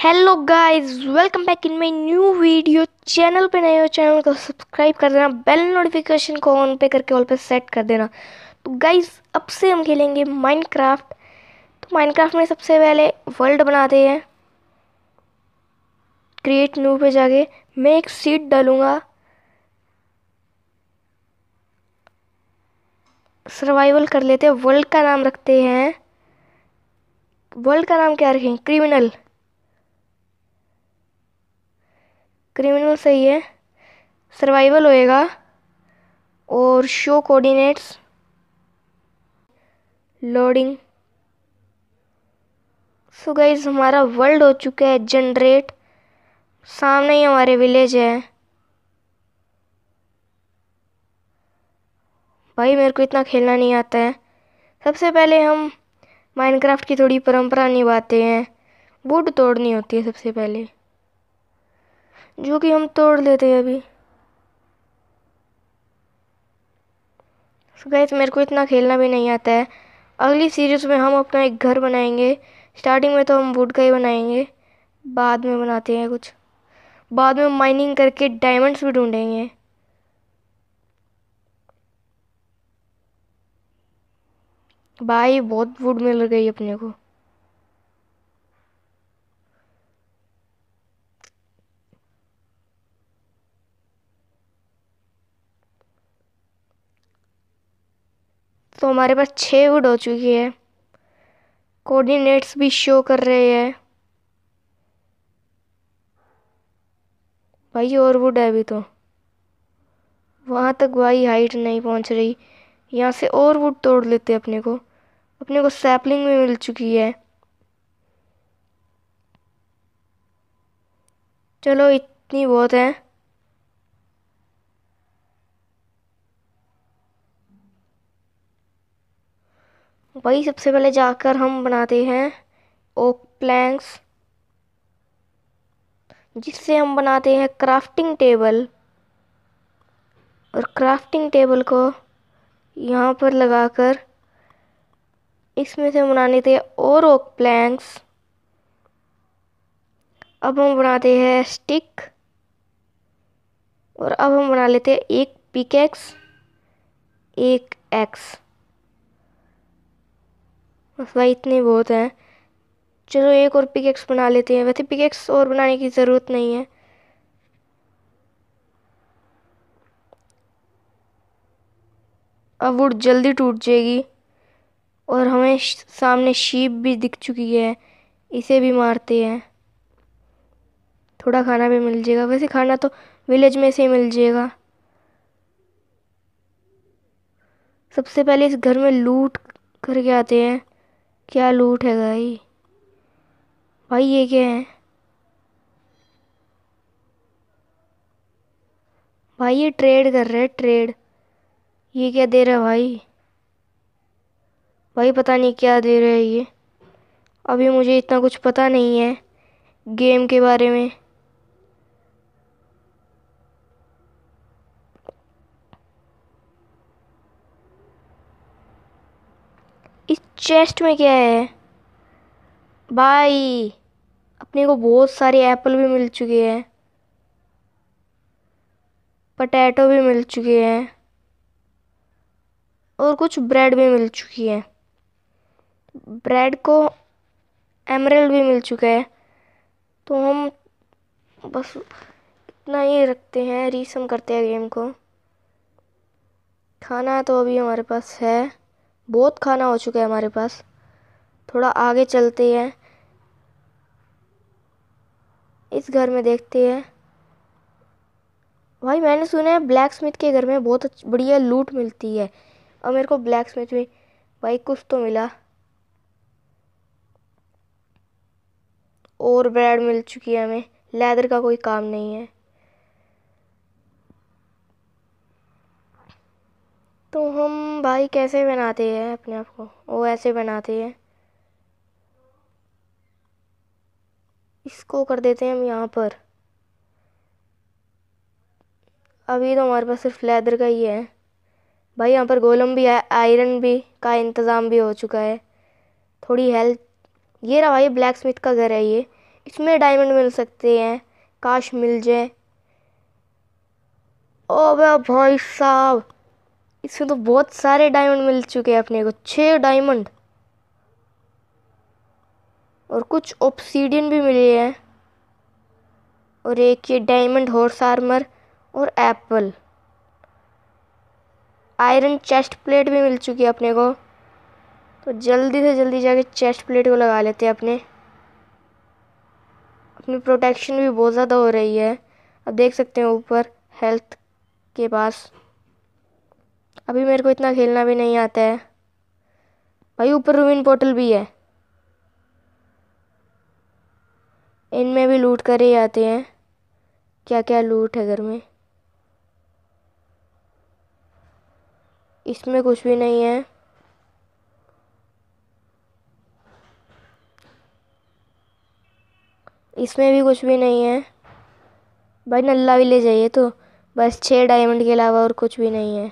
hello guys welcome back in my new video channel पे नए हो चैनल को सब्सक्राइब कर देना बेल नोटिफिकेशन को ऑन पे करके ऑल पे सेट कर देना तो गाइस अब से हम खेलेंगे माइनक्राफ्ट तो माइनक्राफ्ट में सबसे पहले वर्ल्ड बनाते हैं क्रिएट न्यू पे जाके मैं एक सीट डालूँगा सर्वाइवल कर लेते हैं वर्ल्ड का नाम रखते हैं वर्ल्ड का नाम क्या रखें क्रिमिनल क्रिमिनल सही है सर्वाइवल होएगा और show coordinates loading so guys हमारा वर्ल्ड हो चुका है जनरेट सामने ही हमारे विलेज है भाई मेरे को इतना खेलना नहीं आता है सबसे पहले हम माइनक्राफ्ट की थोड़ी परंपरा निभाते हैं वुड तोड़नी होती है सबसे पहले जो कि हम तोड़ लेते हैं अभी गैस मेरे को इतना खेलना भी नहीं आता है अगली सीरीज़ में हम अपना एक घर बनाएंगे स्टार्टिंग में तो हम वुड का ही बनाएंगे बाद में बनाते हैं कुछ बाद में माइनिंग करके डायमंड्स भी ढूंढेंगे भाई बहुत वुड मिल गई अपने को तो हमारे पास छः वुड हो चुकी है कोऑर्डिनेट्स भी शो कर रहे हैं भाई और वुड है अभी तो वहाँ तक भाई हाइट नहीं पहुँच रही यहाँ से और वुड तोड़ लेते अपने को अपने को सैपलिंग भी मिल चुकी है चलो इतनी बहुत है वही सबसे पहले जाकर हम बनाते हैं ओक प्लैंक्स जिससे हम बनाते हैं क्राफ्टिंग टेबल और क्राफ्टिंग टेबल को यहाँ पर लगाकर इसमें से बनाने थे और ओक प्लैंक्स अब हम बनाते हैं स्टिक और अब हम बना लेते हैं एक पिकेक्स एक एक्स बस भाई इतने बहुत हैं चलो एक और पिकेक्स बना लेते हैं वैसे पिकेक्स और बनाने की ज़रूरत नहीं है अब वुड जल्दी टूट जाएगी और हमें सामने शीप भी दिख चुकी है इसे भी मारते हैं थोड़ा खाना भी मिल जाएगा वैसे खाना तो विलेज में से ही मिल जाएगा सबसे पहले इस घर में लूट करके आते हैं क्या लूट है भाई भाई ये क्या है भाई ये ट्रेड कर रहे हैं ट्रेड ये क्या दे रहा है भाई भाई पता नहीं क्या दे रहा है ये अभी मुझे इतना कुछ पता नहीं है गेम के बारे में इस चेस्ट में क्या है भाई अपने को बहुत सारे एप्पल भी मिल चुके हैं पटैटो भी मिल चुके हैं और कुछ ब्रेड भी मिल चुकी है ब्रेड को एमरल भी मिल चुका है तो हम बस इतना ही रखते हैं रीसम करते हैं गेम को खाना तो अभी हमारे पास है बहुत खाना हो चुका है हमारे पास थोड़ा आगे चलते हैं इस घर में देखते हैं भाई मैंने सुना है ब्लैक स्मिथ के घर में बहुत बढ़िया लूट मिलती है और मेरे को ब्लैक स्मिथ में भाई कुछ तो मिला और ब्रेड मिल चुकी है हमें लेदर का कोई काम नहीं है तो हम भाई कैसे बनाते हैं अपने आप को वो ऐसे बनाते हैं इसको कर देते हैं हम यहाँ पर अभी तो हमारे पास सिर्फ लेदर का ही है भाई यहाँ पर गोलम भी है आयरन भी का इंतज़ाम भी हो चुका है थोड़ी हेल्थ ये रहा भाई ब्लैक स्मिथ का घर है ये इसमें डायमंड मिल सकते हैं काश मिल जाए ओ भाई साहब इसमें तो बहुत सारे डायमंड मिल चुके हैं अपने को छः डायमंड और कुछ ऑप्सीडियन भी मिले हैं और एक ये डायमंड हॉर्स आर्मर और एप्पल आयरन चेस्ट प्लेट भी मिल चुकी है अपने को तो जल्दी से जल्दी जाके चेस्ट प्लेट को लगा लेते हैं अपने अपनी प्रोटेक्शन भी बहुत ज़्यादा हो रही है अब देख सकते हैं ऊपर हेल्थ के पास अभी मेरे को इतना खेलना भी नहीं आता है भाई ऊपर रूविन पोर्टल भी है इनमें भी लूट कर ही आते हैं क्या क्या लूट है घर में इसमें कुछ भी नहीं है इसमें भी कुछ भी नहीं है भाई नल्ला भी ले जाइए तो बस छः डायमंड के अलावा और कुछ भी नहीं है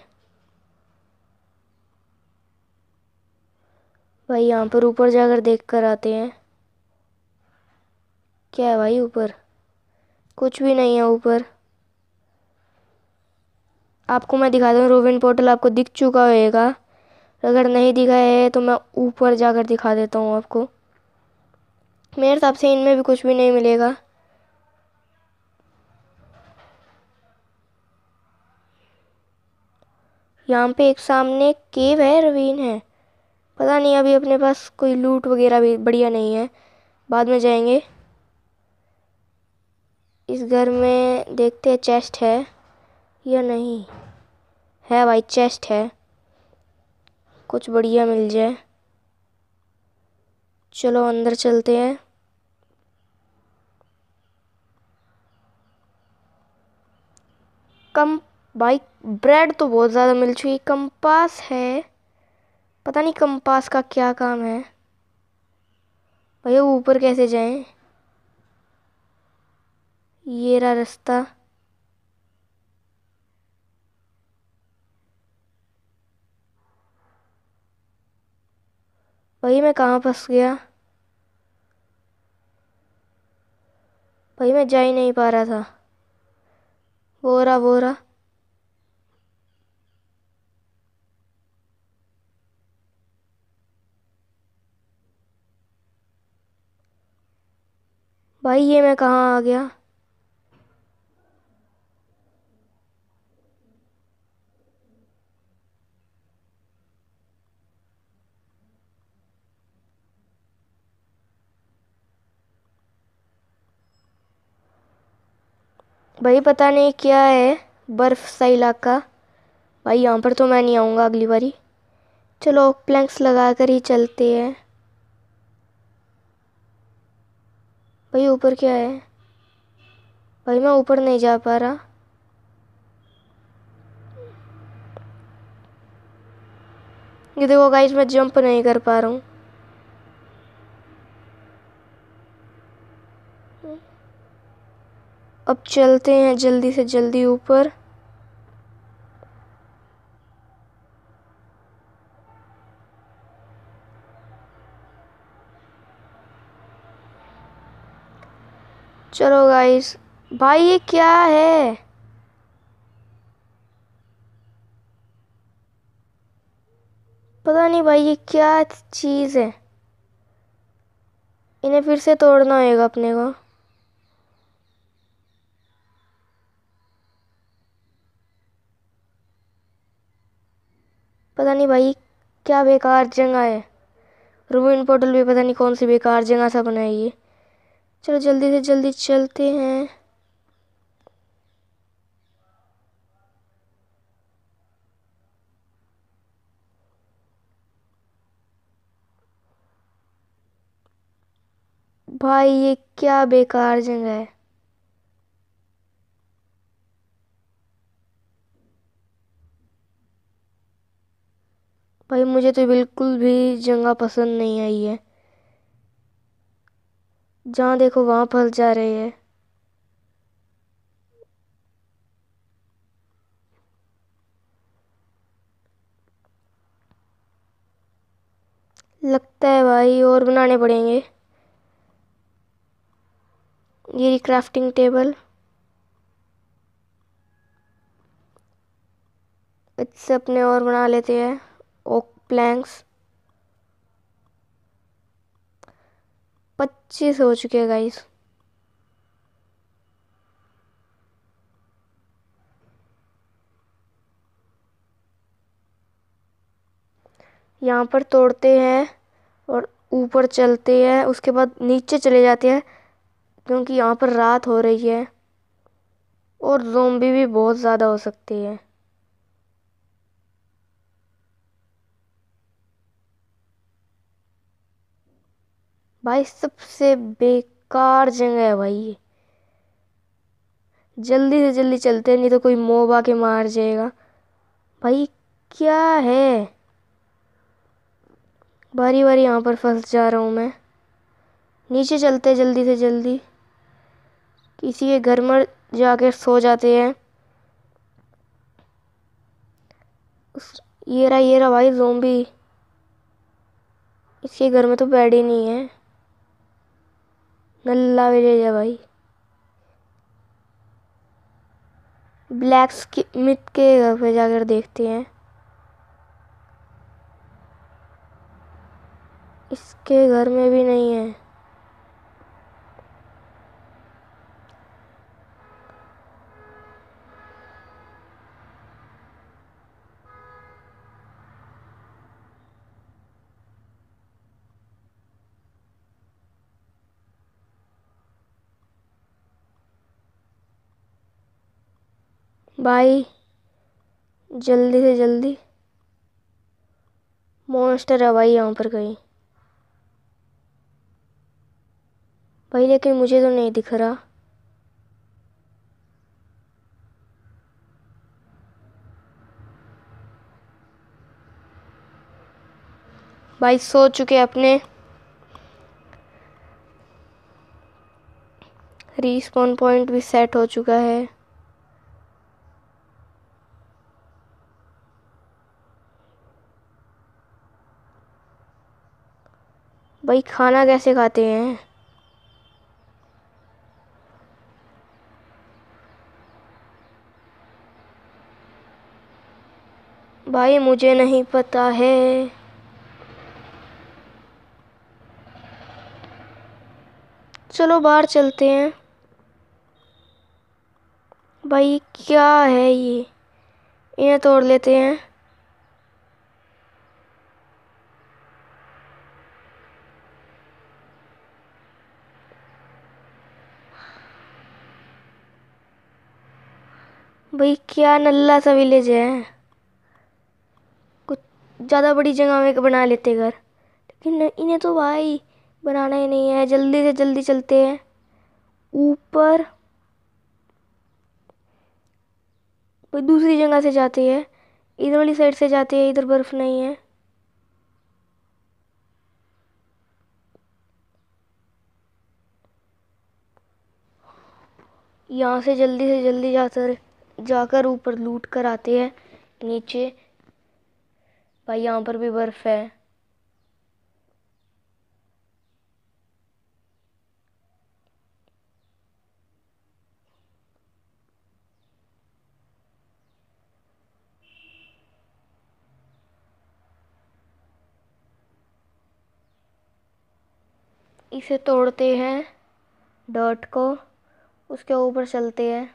भाई यहाँ पर ऊपर जाकर देख कर आते हैं क्या है भाई ऊपर कुछ भी नहीं है ऊपर आपको मैं दिखा दूँ रोविन पोर्टल आपको दिख चुका होएगा अगर नहीं दिखा है तो मैं ऊपर जाकर दिखा देता हूँ आपको मेरे हिसाब से इनमें भी कुछ भी नहीं मिलेगा यहाँ पे एक सामने केव है रवीन है पता नहीं अभी अपने पास कोई लूट वगैरह भी बढ़िया नहीं है बाद में जाएंगे इस घर में देखते हैं चेस्ट है या नहीं है भाई चेस्ट है कुछ बढ़िया मिल जाए चलो अंदर चलते हैं कम भाई ब्रेड तो बहुत ज़्यादा मिल चुकी कंपास है पता नहीं कंपास का क्या काम है भैया ऊपर कैसे जाएं ये रहा रास्ता भाई मैं कहाँ फंस गया भाई मैं जा ही नहीं पा रहा था वो रहा वो रहा भाई ये मैं कहाँ आ गया भाई पता नहीं क्या है बर्फ़ सा इलाका भाई यहाँ पर तो मैं नहीं आऊँगा अगली बारी चलो प्लैंक्स लगा कर ही चलते हैं भाई ऊपर क्या है भाई मैं ऊपर नहीं जा पा रहा ये देखो गाइस मैं जंप नहीं कर पा रहा हूँ अब चलते हैं जल्दी से जल्दी ऊपर चलो गाइस भाई ये क्या है पता नहीं भाई ये क्या चीज़ है इन्हें फिर से तोड़ना होगा अपने को पता नहीं भाई क्या बेकार जगह है रूबिन पोर्टल भी पता नहीं कौन सी बेकार जगह सा बनाई है चलो जल्दी से जल्दी चलते हैं भाई ये क्या बेकार जगह है भाई मुझे तो बिल्कुल भी जगह पसंद नहीं आई है जहाँ देखो वहाँ फंस जा रहे हैं लगता है भाई और बनाने पड़ेंगे ये क्राफ्टिंग टेबल इससे अपने और बना लेते हैं ओक प्लैंक्स पच्चीस हो चुके हैं गाइस यहाँ पर तोड़ते हैं और ऊपर चलते हैं उसके बाद नीचे चले जाते हैं क्योंकि यहाँ पर रात हो रही है और जोम्बी भी बहुत ज़्यादा हो सकती है भाई सबसे बेकार जगह है भाई ये जल्दी से जल्दी चलते नहीं तो कोई मोब आके मार जाएगा भाई क्या है बारी बारी यहाँ पर फंस जा रहा हूँ मैं नीचे चलते जल्दी से जल्दी किसी के घर में जाके सो जाते हैं ये रहा ये रहा भाई जोम्बी इसके घर में तो बेड ही नहीं है नल्ला विलेज है भाई ब्लैक स्मिथ के घर पे जाकर देखते हैं इसके घर में भी नहीं है भाई जल्दी से जल्दी मॉन्स्टर है भाई यहाँ पर कहीं भाई लेकिन मुझे तो नहीं दिख रहा भाई सो चुके अपने रिस्पॉन पॉइंट भी सेट हो चुका है भाई खाना कैसे खाते हैं भाई मुझे नहीं पता है चलो बाहर चलते हैं भाई क्या है ये इन्हें तोड़ लेते हैं भाई क्या नल्ला सा विलेज है कुछ ज़्यादा बड़ी जगह में बना लेते घर लेकिन इन्हें तो भाई बनाना ही नहीं है जल्दी से जल्दी चलते हैं ऊपर भाई दूसरी जगह से जाते हैं इधर वाली साइड से जाते हैं इधर बर्फ़ नहीं है यहाँ से जल्दी से जल्दी जाते रहे जाकर ऊपर लूट कर आते हैं नीचे भाई यहाँ पर भी बर्फ़ है इसे तोड़ते हैं डॉट को उसके ऊपर चलते हैं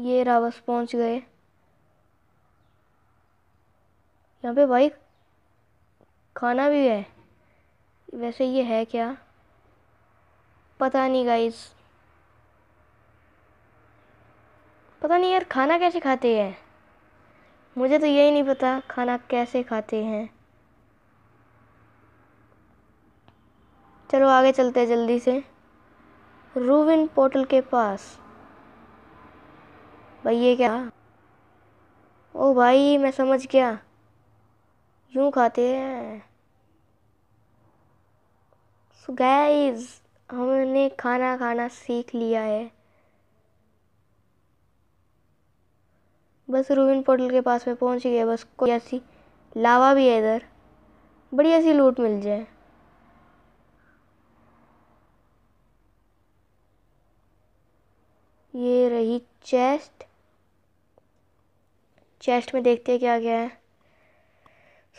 ये रावस पहुंच गए यहाँ पे भाई खाना भी है वैसे ये है क्या पता नहीं गाइस पता नहीं यार खाना कैसे खाते हैं मुझे तो यही नहीं पता खाना कैसे खाते हैं चलो आगे चलते हैं जल्दी से रूविन पोर्टल के पास भाई ये क्या ओ भाई मैं समझ गया यूँ खाते हैं सो गाइस हमने खाना खाना सीख लिया है बस रूबिन पोर्टल के पास में पहुंच गया बस कोई ऐसी लावा भी है इधर बड़ी ऐसी लूट मिल जाए ये रही चेस्ट चेस्ट में देखते हैं क्या क्या है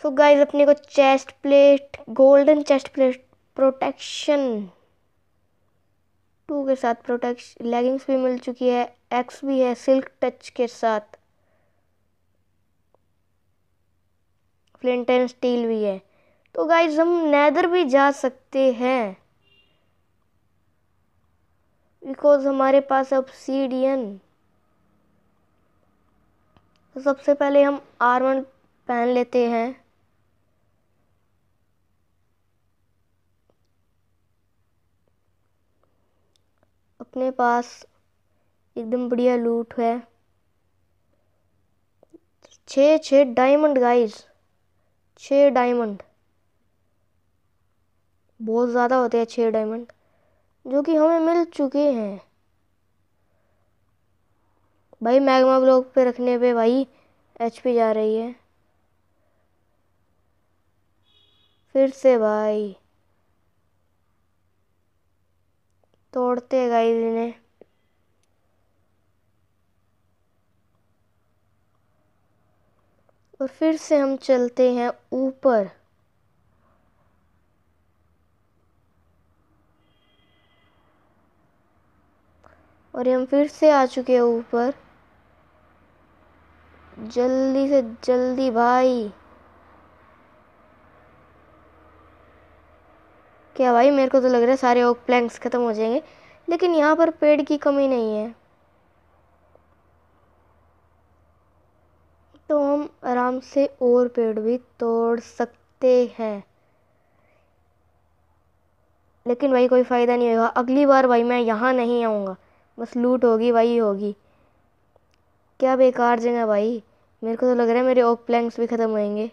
सो so गाइस अपने को chest plate golden chest plate protection two के साथ प्रोटेक्शन लेगिंग्स भी मिल चुकी है एक्स भी है सिल्क टच के साथ फ्लिंट एंड स्टील भी है तो गाइज हम नैदर भी जा सकते हैं बिकॉज हमारे पास अब सीडियन तो सबसे पहले हम आर वन पहन लेते हैं अपने पास एकदम बढ़िया लूट है छः छः डायमंड गाइस छः डायमंड बहुत ज़्यादा होते हैं छः डायमंड जो कि हमें मिल चुके हैं भाई मैग्मा ब्लॉक पे रखने पे भाई एचपी जा रही है फिर से भाई तोड़ते गाइस इन्हें और फिर से हम चलते हैं ऊपर और हम फिर से आ चुके हैं ऊपर जल्दी से जल्दी भाई क्या भाई मेरे को तो लग रहा है सारे ओक प्लैंक्स ख़त्म हो जाएंगे लेकिन यहाँ पर पेड़ की कमी नहीं है तो हम आराम से और पेड़ भी तोड़ सकते हैं लेकिन भाई कोई फ़ायदा नहीं होगा अगली बार भाई मैं यहाँ नहीं आऊँगा बस लूट होगी वही होगी क्या बेकार जगह भाई मेरे को तो लग रहा है मेरे ओक प्लैंक्स भी ख़त्म होएंगे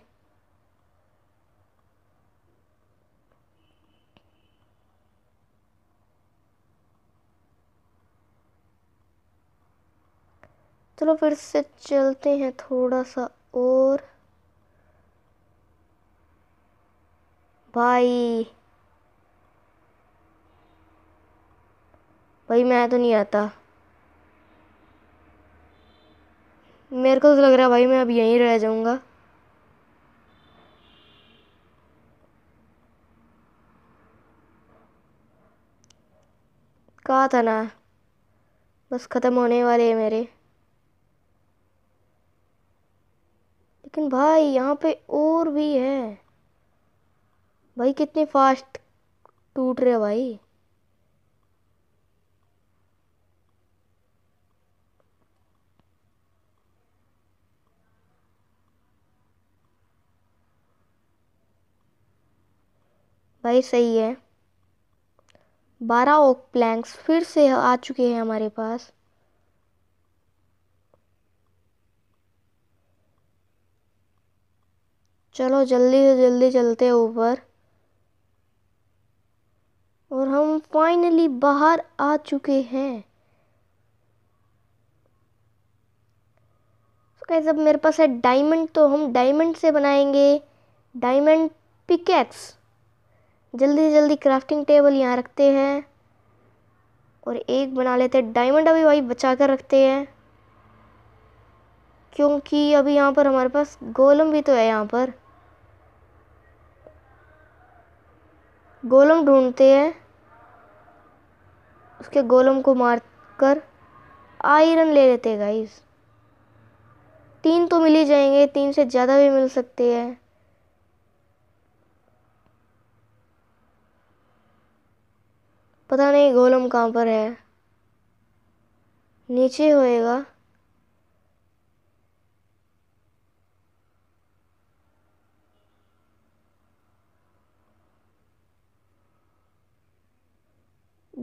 चलो फिर से चलते हैं थोड़ा सा और भाई भाई मैं तो नहीं आता मेरे को तो लग रहा है भाई मैं अब यहीं रह जाऊँगा कहा था ना बस ख़त्म होने वाले हैं मेरे लेकिन भाई यहाँ पे और भी है भाई कितने फास्ट टूट रहे भाई भाई सही है बारह ओक प्लैंक्स फिर से आ चुके हैं हमारे पास चलो जल्दी से जल्दी चलते ऊपर और हम फाइनली बाहर आ चुके हैं कैसे so अब मेरे पास है डायमंड तो हम डायमंड से बनाएंगे डायमंड पिकेक्स जल्दी से जल्दी क्राफ्टिंग टेबल यहाँ रखते हैं और एक बना लेते हैं डायमंड अभी भाई बचा कर रखते हैं क्योंकि अभी यहाँ पर हमारे पास गोलम भी तो है यहाँ पर गोलम ढूंढते हैं उसके गोलम को मार कर आयरन ले लेते हैं गाइस तीन तो मिल ही जाएंगे तीन से ज़्यादा भी मिल सकते हैं पता नहीं गोलम कहाँ पर है नीचे होएगा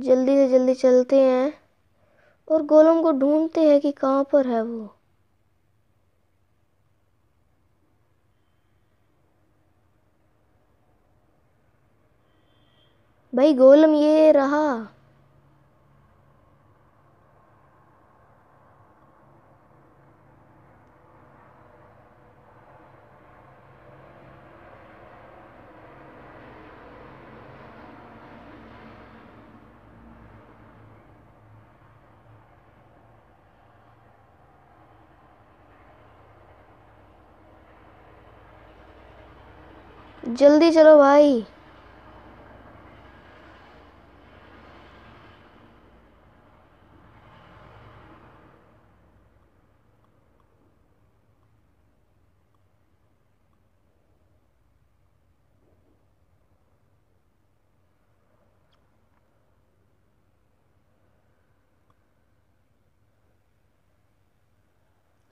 जल्दी से जल्दी चलते हैं और गोलम को ढूंढते हैं कि कहाँ पर है वो भाई गोलम ये रहा जल्दी चलो भाई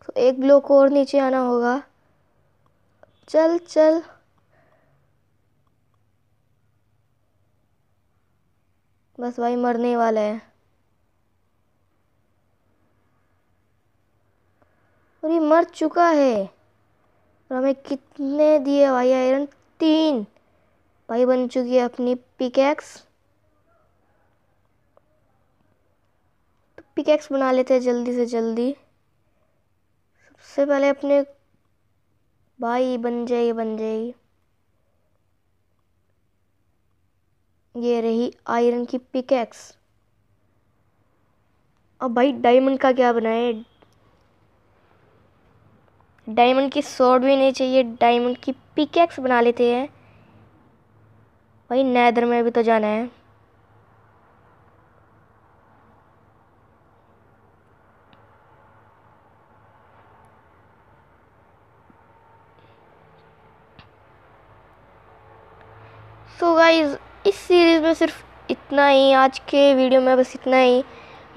तो एक ब्लॉक और नीचे आना होगा चल चल बस भाई मरने वाला है और ये मर चुका है और हमें कितने दिए भाई आयरन तीन भाई बन चुकी है अपनी पिकैक्स तो पिकैक्स बना लेते हैं जल्दी से जल्दी सबसे पहले अपने भाई बन जाए बन जाए ये रही आयरन की पिकेक्स अब भाई डायमंड का क्या बनाए डायमंड की सॉर्ड भी नहीं चाहिए डायमंड की पिकेक्स बना लेते हैं भाई नैदर में भी तो जाना है गाइस इस सीरीज़ में सिर्फ इतना ही आज के वीडियो में बस इतना ही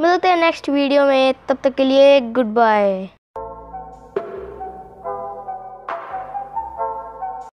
मिलते हैं नेक्स्ट वीडियो में तब तक के लिए गुड बाय